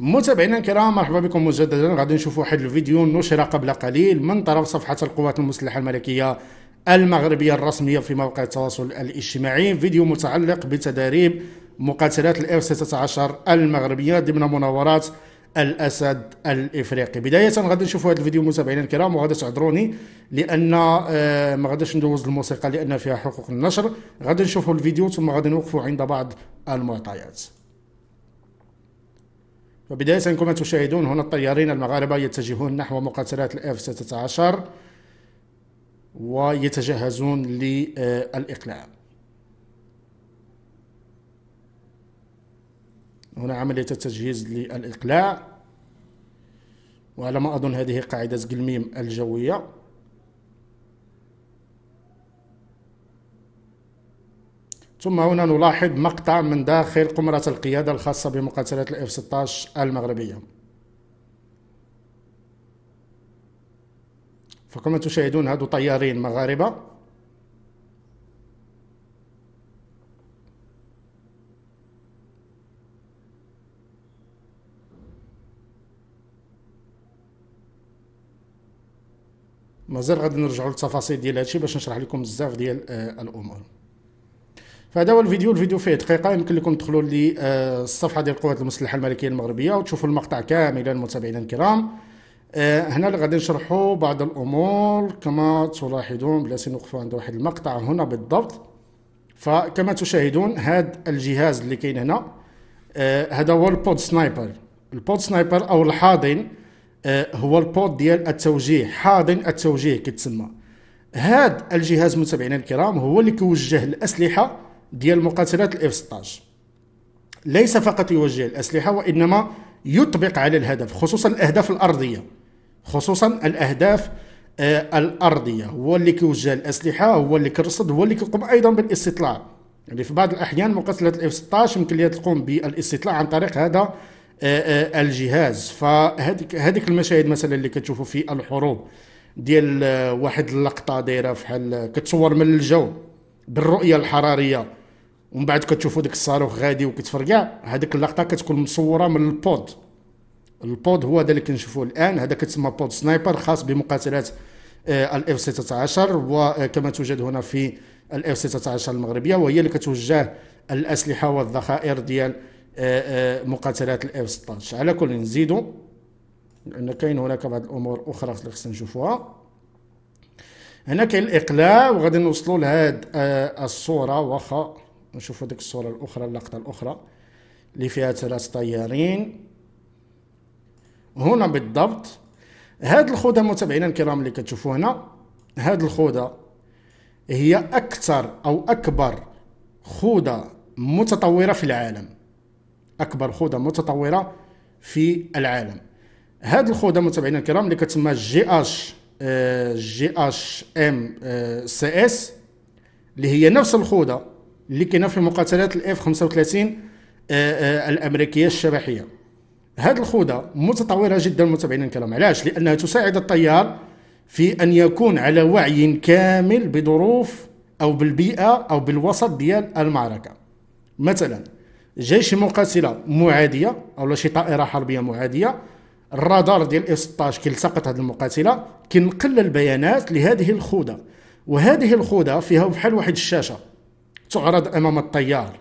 متابعينا الكرام مرحبا بكم مجددا غادي نشوفوا واحد الفيديو نشر قبل قليل من طرف صفحه القوات المسلحه الملكيه المغربيه الرسميه في موقع التواصل الاجتماعي فيديو متعلق بتدريب مقاتلات الاف 16 المغربيه ضمن مناورات الاسد الافريقي بدايه غادي نشوفوا هذا الفيديو متابعينا الكرام وغادي تعذروني لان آه، ما غاديش ندوز الموسيقى لان فيها حقوق النشر غادي نشوفوا الفيديو ثم غادي نوقفوا عند بعض المعطيات وبداية كما تشاهدون هنا الطيارين المغاربة يتجهون نحو مقاتلات الاف 16 ويتجهزون للإقلاع هنا عملية التجهيز للإقلاع وعلى ما أظن هذه قاعدة قلميم الجوية ثم هنا نلاحظ مقطع من داخل قمرة القيادة الخاصة بمقاتلات الاف 16 المغربية فكما تشاهدون هادو طيارين مغاربة مازال غادي نرجعوا للتفاصيل ديال هادشي باش نشرح لكم بزاف ديال آه، الامور فهذا هو الفيديو الفيديو فيه دقيقه يمكن لكم تدخلوا للصفحه آه، الصفحه ديال القوات المسلحه الملكيه المغربيه وتشوفوا المقطع كاملا متابعينا الكرام آه، هنا اللي غادي نشرحوا بعض الامور كما تلاحظون بلا نوقفوا عند واحد المقطع هنا بالضبط فكما تشاهدون هذا الجهاز اللي كاين هنا آه، هذا هو البود سنايبر البود سنايبر او الحاضن هو البود ديال التوجيه حاضن التوجيه كتسمى هذا الجهاز متابعينا الكرام هو اللي كيوجه الاسلحه ديال مقاتلات الاف 16 ليس فقط يوجه الاسلحه وانما يطبق على الهدف خصوصا الاهداف الارضيه خصوصا الاهداف آه الارضيه هو اللي كيوجه الاسلحه هو اللي كيرصد هو اللي كيقوم ايضا بالاستطلاع يعني في بعض الاحيان مقاتلات الاف 16 يمكن لها تقوم بالاستطلاع عن طريق هذا آه، آه، الجهاز فهذيك هذيك المشاهد مثلا اللي كتشوفوا في الحروب ديال آه، واحد اللقطه دايره فحال كتصور من الجو بالرؤيه الحراريه ومن بعد كتشوفوا ديك الصاروخ غادي وكتفرقع هذيك اللقطه كتكون مصوره من البود البود هو هذا اللي كنشوفوه الان هذا كتسمى بود سنايبر خاص بمقاتلات الاف 16 وكما توجد هنا في الاف 16 المغربيه وهي اللي كتوجه الاسلحه والذخائر ديال آه، آه، مقاتلات الاف 16 على كل نزيدوا لان كاين هناك بعض الامور اخرى اللي خصنا نشوفوها هنا كاين الاقلاع وغادي نوصلوا لهاد آه، الصوره واخا نشوفوا ديك الصوره الاخرى اللقطه الاخرى اللي فيها ثلاث طيارين هنا بالضبط هاد الخوذه متابعينا الكرام اللي كتشوفوا هنا هاد الخوذه هي اكثر او اكبر خوذه متطوره في العالم اكبر خوذه متطوره في العالم هاد الخوذه متابعينا الكرام اللي كتسمى جي اش آه، جي اش ام آه، سي اس اللي هي نفس الخوذه اللي كاينه في مقاتلات الاف 35 آه، آه، الامريكيه الشبحيه هاد الخوذه متطوره جدا متابعينا الكرام علاش لانها تساعد الطيار في ان يكون على وعي كامل بظروف او بالبيئه او بالوسط ديال المعركه مثلا جيش مقاتله معاديه او شي طائره حربيه معاديه الرادار ديال اف 16 كيلتقط هذه المقاتله كينقل البيانات لهذه الخوذه وهذه الخوذه فيها بحال واحد الشاشه تعرض امام الطيار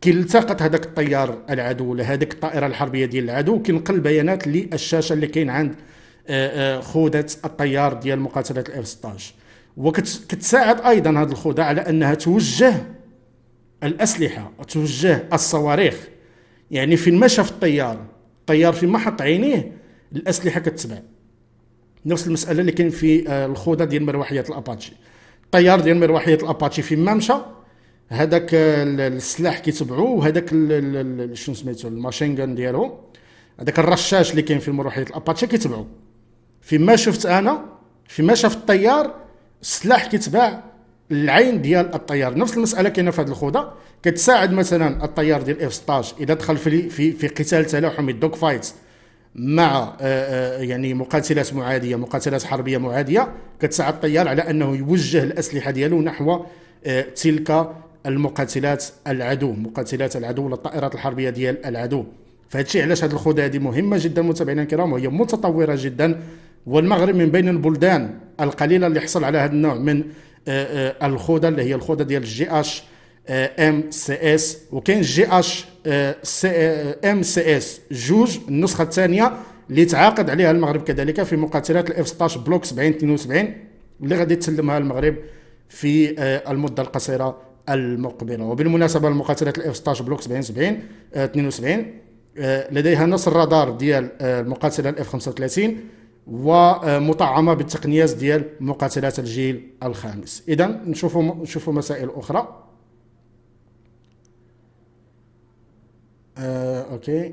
كيلتقط هذاك الطيار العدو ولا هذيك الطائره الحربيه ديال العدو كينقل بيانات للشاشه اللي كاين عند آه، آه، خوذه الطيار ديال مقاتله الاف 16 وكتساعد ايضا هذه الخوذه على انها توجه الاسلحه وتوجه الصواريخ يعني فين ما شاف الطيار الطيار فين ما حط عينيه الاسلحه كتتبع نفس المساله اللي كاين في آه، الخوذه ديال مروحيه الاباتشي الطيار ديال مروحيه الاباتشي فين ما مشى هذاك السلاح كيتبعوه وهذاك شنو سميتو غان ديالهم هذاك الرشاش اللي كاين في مروحيه الاباتشي كيتبعو فيما شفت انا فيما شاف الطيار السلاح كيتباع العين ديال الطيار نفس المساله كاينه في هذه الخوضه كتساعد مثلا الطيار ديال اف 16 اذا دخل في في, في قتال تلاحمي دوغ فايت مع آه، آه، يعني مقاتلات معاديه مقاتلات حربيه معاديه كتساعد الطيار على انه يوجه الاسلحه ديالو نحو آه، تلك المقاتلات العدو مقاتلات العدو ولا الطائرات الحربيه ديال العدو فهادشي علاش هاد الخوذه هذه مهمه جدا متابعينا الكرام وهي متطوره جدا والمغرب من بين البلدان القليله اللي حصل على هذا النوع من آه، آه، الخوذه اللي هي الخوذه ديال الجي اش آه، ام سي اس وكاين جي اش ام سي اس جوج النسخه الثانيه اللي تعاقد عليها المغرب كذلك في مقاتلات الاف 16 بلوك 70 72 اللي غادي تسلمها المغرب في المده القصيره المقبله وبالمناسبه المقاتلات الاف 16 بلوك 70 70 72 لديها نص الرادار ديال المقاتله آه، الاف 35 ومطعمه بالتقنيات ديال مقاتلات الجيل الخامس اذا نشوفوا نشوفوا مسائل اخرى آه، اوكي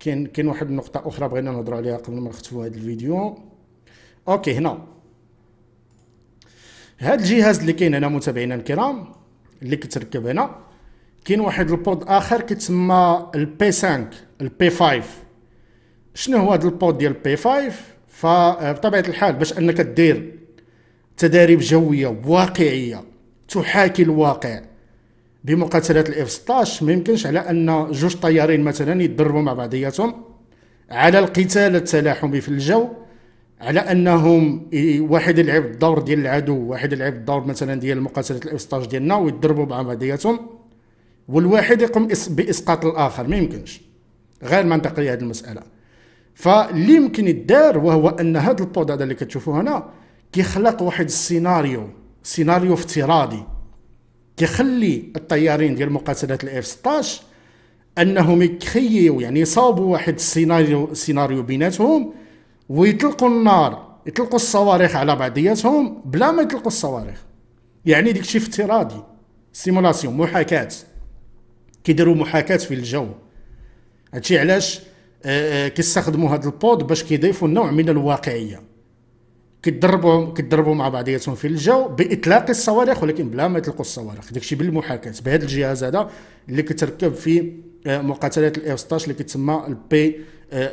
كاين كاين واحد النقطه اخرى بغينا نهضروا عليها قبل ما نختفوا هذا الفيديو اوكي هنا هذا الجهاز اللي كاين هنا متابعينا الكرام اللي كتركب هنا كاين واحد البود اخر كيتسمى البي 5 البي 5 شنو هو هذا البود ديال البي 5 فبطبيعه آه، الحال باش انك دير تدريب جويه واقعيه تحاكي الواقع بمقاتلات الاف 16 ما يمكنش على ان جوج طيارين مثلا يتدربوا مع بعضياتهم على القتال التلاحمي في الجو على انهم واحد يلعب الدور ديال العدو واحد يلعب الدور مثلا ديال مقاتله الاستاج ديالنا ويضربوا بعضياتهم والواحد يقوم باسقاط الاخر ما يمكنش غير منطقيه هذه المساله فاللي يمكن يدار وهو ان هذا البود هذا اللي كتشوفوه هنا كيخلق واحد السيناريو سيناريو افتراضي كيخلي الطيارين ديال مقاتله الاف 16 انهم يكريو يعني يصاوبوا واحد السيناريو سيناريو بيناتهم ويطلقوا النار يطلقوا الصواريخ على بعضياتهم بلا ما يطلقوا الصواريخ يعني ديك شي افتراضي سيمولاسيون محاكاه كيديروا محاكاه في الجو هادشي علاش آه، آه، كيستخدموا هاد البود باش كيضيفوا نوع من الواقعيه كيضربوا كيضربوا مع بعضياتهم في الجو باطلاق الصواريخ ولكن بلا ما يطلقوا الصواريخ داكشي بالمحاكاه بهذا الجهاز هذا اللي كتركب في آه، مقاتلات الاف 16 اللي كتسمى البي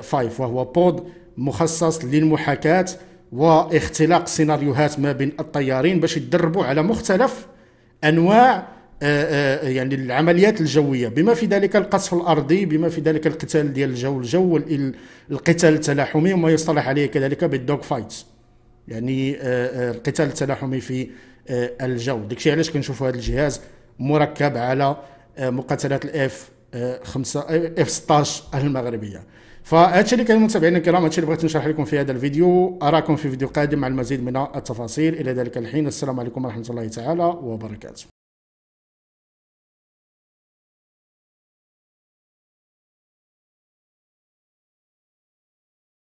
5 وهو بود مخصص للمحاكاة واختلاق سيناريوهات ما بين الطيارين باش يتدربوا على مختلف انواع آه، آه، يعني العمليات الجويه بما في ذلك القصف الارضي بما في ذلك القتال ديال الجو الجو القتال التلاحمي وما يصطلح عليه كذلك بالدوغ فايتس يعني آه، القتال التلاحمي في الجو داكشي علاش كنشوفوا هذا الجهاز مركب على مقاتلات الاف 5 اف 16 المغربيه فهادشي اللي كان متابعينا الكرام هادشي اللي بغيت نشرح لكم في هذا الفيديو اراكم في فيديو قادم مع المزيد من التفاصيل الى ذلك الحين السلام عليكم ورحمه الله تعالى وبركاته